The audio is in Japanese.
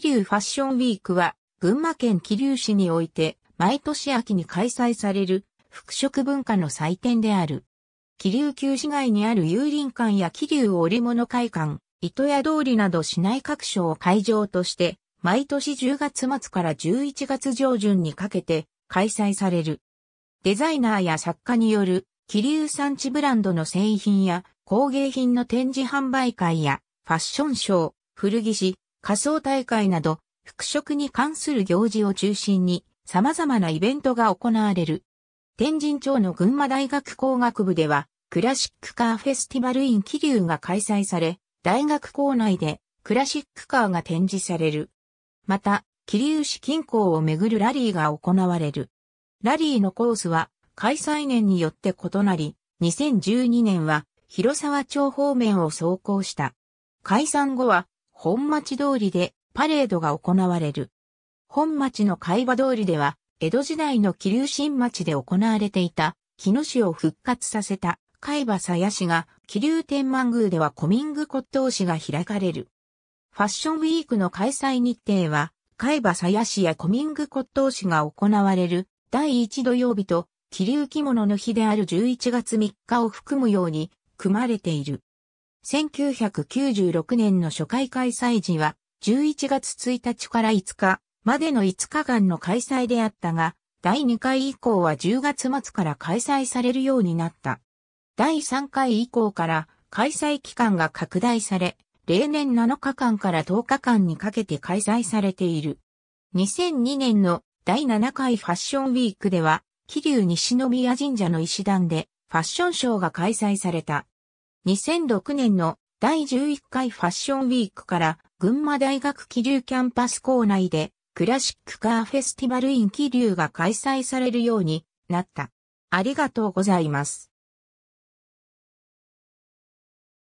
桐生ファッションウィークは、群馬県桐生市において、毎年秋に開催される、服飾文化の祭典である。桐生旧市街にある遊林館や桐生織物会館、糸屋通りなど市内各所を会場として、毎年10月末から11月上旬にかけて開催される。デザイナーや作家による桐生産地ブランドの製品や工芸品の展示販売会やファッションショー、古着市、仮想大会など、服飾に関する行事を中心に様々なイベントが行われる。天神町の群馬大学工学部では、クラシックカーフェスティバルイン気流が開催され、大学校内でクラシックカーが展示される。また、桐生市近郊をめぐるラリーが行われる。ラリーのコースは開催年によって異なり、2012年は広沢町方面を走行した。解散後は本町通りでパレードが行われる。本町の海馬通りでは、江戸時代の桐生新町で行われていた、木野市を復活させた海馬鞘市が、桐生天満宮ではコミング骨董市が開かれる。ファッションウィークの開催日程は、海馬鞘市やコミング骨董市が行われる第1土曜日と、桐生着物の日である11月3日を含むように組まれている。1996年の初回開催時は、11月1日から5日までの5日間の開催であったが、第2回以降は10月末から開催されるようになった。第3回以降から開催期間が拡大され、例年7日間から10日間にかけて開催されている。2002年の第7回ファッションウィークでは、桐生西宮神社の石段でファッションショーが開催された。2006年の第11回ファッションウィークから群馬大学気流キャンパス校内でクラシックカーフェスティバルイン気流が開催されるようになった。ありがとうございます。